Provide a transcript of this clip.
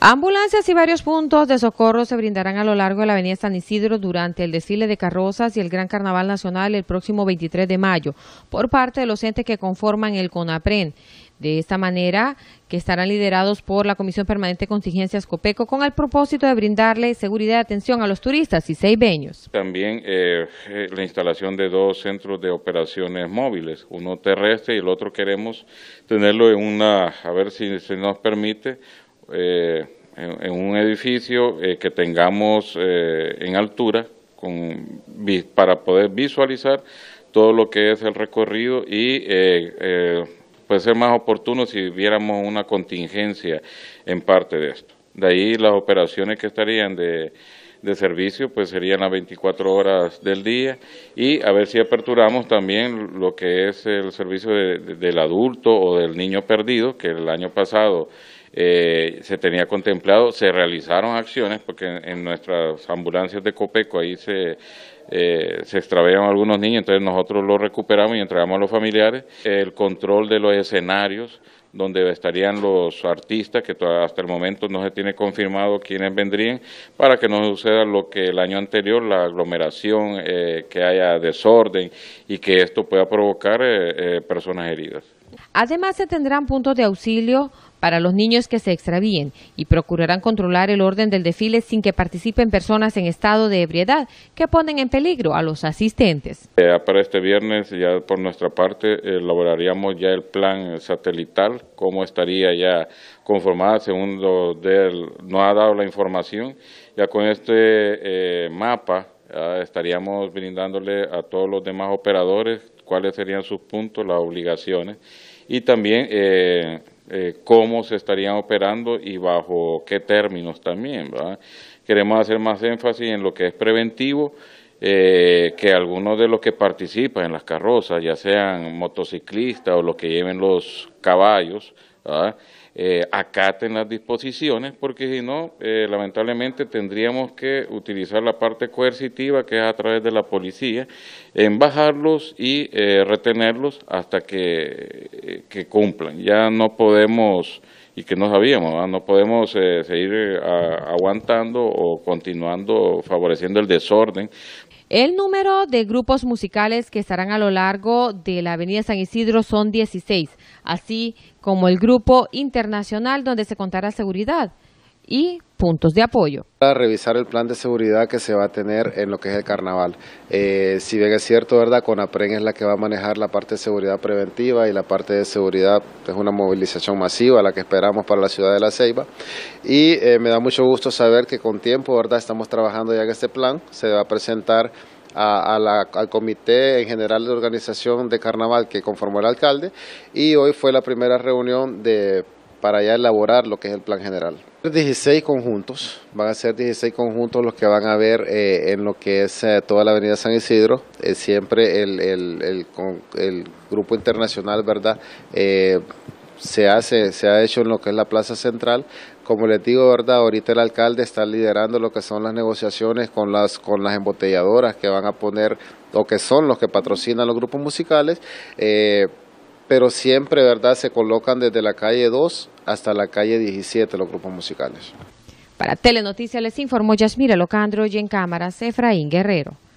Ambulancias y varios puntos de socorro se brindarán a lo largo de la avenida San Isidro durante el desfile de carrozas y el Gran Carnaval Nacional el próximo 23 de mayo por parte de los entes que conforman el CONAPREN. De esta manera, que estarán liderados por la Comisión Permanente de Contingencias COPECO con el propósito de brindarle seguridad y atención a los turistas y seibeños. También eh, la instalación de dos centros de operaciones móviles, uno terrestre y el otro queremos tenerlo en una, a ver si se nos permite, eh, en, un edificio eh, que tengamos eh, en altura para poder visualizar todo lo que es el recorrido y puede ser más oportuno si viéramos una contingencia en parte de esto. De ahí las operaciones que estarían de, servicio, pues serían las 24 horas del día y a ver si aperturamos también lo que es el servicio del adulto o del niño perdido, que el año pasado eh, se tenía contemplado, se realizaron acciones, porque en, nuestras ambulancias de Copeco ahí se, eh, algunos niños, entonces nosotros los recuperamos y entregamos a los familiares. El control de los escenarios, donde estarían los artistas, que hasta el momento no se tiene confirmado quiénes vendrían, para que no suceda lo que el año anterior, la aglomeración, eh, que haya desorden y que esto pueda provocar eh, personas heridas. Además, se tendrán puntos de auxilio para los niños que se extravíen y procurarán controlar el orden del desfile sin que participen personas en estado de ebriedad que ponen en peligro a los asistentes. Eh, para este viernes, ya por nuestra parte, elaboraríamos ya el plan satelital, cómo estaría ya conformada, según no nos ha dado la información. Ya con este eh, mapa estaríamos brindándole a todos los demás operadores cuáles serían sus puntos, las obligaciones y también eh, eh, cómo se estarían operando y bajo qué términos también. Queremos hacer más énfasis en lo que es preventivo, eh, que algunos de los que participan en las carrozas, ya sean motociclistas o los que lleven los caballos, ¿ah? Eh, acaten las disposiciones, porque si no, eh, lamentablemente tendríamos que utilizar la parte coercitiva, que es a través de la policía, en bajarlos y eh, retenerlos hasta que, cumplan. Ya no podemos, y que no sabíamos, ¿ah? no podemos seguir aguantando o continuando favoreciendo el desorden, el número de grupos musicales que estarán a lo largo de la Avenida San Isidro son 16, así como el grupo internacional donde se contará seguridad y puntos de apoyo. Para revisar el plan de seguridad que se va a tener en lo que es el carnaval. Eh, si bien es cierto, ¿verdad? Conapren es la que va a manejar la parte de seguridad preventiva y la parte de seguridad es una movilización masiva la que esperamos para la ciudad de La Ceiba. Y eh, me da mucho gusto saber que con tiempo, ¿verdad? Estamos trabajando ya en este plan. Se va a presentar al comité en general de organización de carnaval que conformó el alcalde y hoy fue la primera reunión de para ya elaborar lo que es el plan general. 16 conjuntos, van a ser 16 conjuntos los que van a ver eh, en lo que es eh, toda la avenida San Isidro, eh, siempre el, grupo internacional, ¿verdad? se hace, se ha hecho en lo que es la Plaza Central. Como les digo, verdad, ahorita el alcalde está liderando lo que son las negociaciones con las con las embotelladoras que van a poner o que son los que patrocinan los grupos musicales pero siempre, ¿verdad?, se colocan desde la calle 2 hasta la calle 17 los grupos musicales. Para Telenoticias les informó Yasmira Locandro y en cámara Efraín Guerrero.